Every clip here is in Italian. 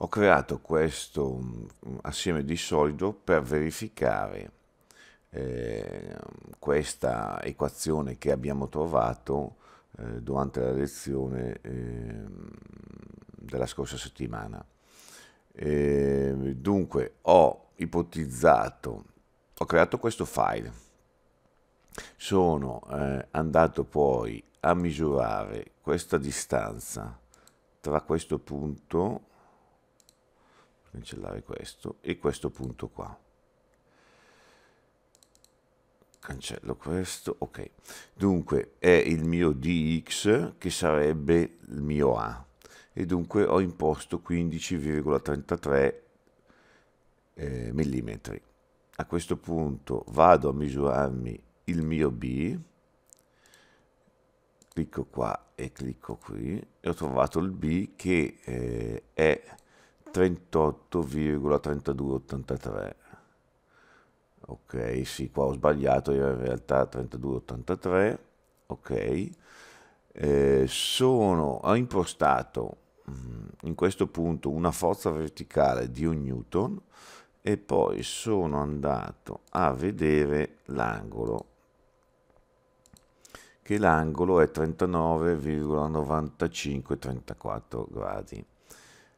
ho creato questo mm, assieme di solido per verificare eh, questa equazione che abbiamo trovato eh, durante la lezione eh, della scorsa settimana. Ehm, dunque ho ipotizzato, ho creato questo file, sono eh, andato poi a misurare questa distanza tra questo punto cancellare questo e questo punto qua cancello questo ok dunque è il mio dx che sarebbe il mio a e dunque ho imposto 15,33 eh, mm a questo punto vado a misurarmi il mio b clicco qua e clicco qui e ho trovato il b che eh, è 38,3283 ok sì qua ho sbagliato io in realtà 3283 ok eh, sono ho impostato mm, in questo punto una forza verticale di un newton e poi sono andato a vedere l'angolo che l'angolo è 39,9534 gradi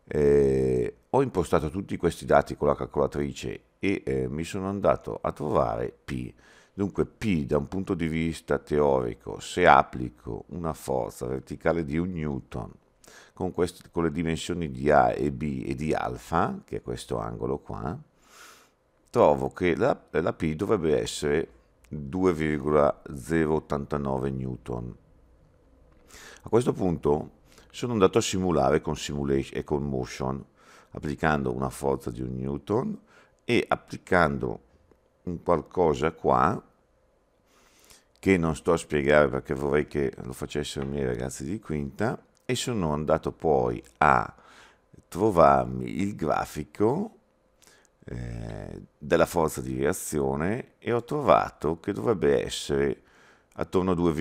eh, ho impostato tutti questi dati con la calcolatrice e eh, mi sono andato a trovare P. Dunque P da un punto di vista teorico, se applico una forza verticale di un newton con, queste, con le dimensioni di A e B e di alfa, che è questo angolo qua, trovo che la, la P dovrebbe essere 2,089 newton. A questo punto sono andato a simulare con simulation e con motion, applicando una forza di un newton e applicando un qualcosa qua che non sto a spiegare perché vorrei che lo facessero i miei ragazzi di quinta e sono andato poi a trovarmi il grafico eh, della forza di reazione e ho trovato che dovrebbe essere attorno a 2,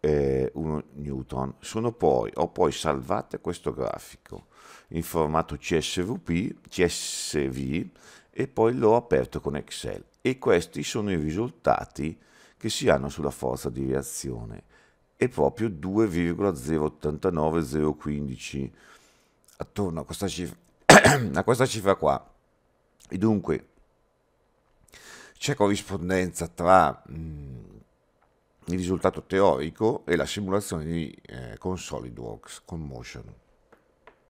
eh, 1 newton. Sono poi, ho poi salvato questo grafico in formato CSVP, CSV e poi l'ho aperto con Excel e questi sono i risultati che si hanno sulla forza di reazione è proprio 2,089015 attorno a questa cifra, a questa cifra qua e dunque c'è corrispondenza tra mh, mm, il risultato teorico e la simulazione di eh, Solidworks con Motion.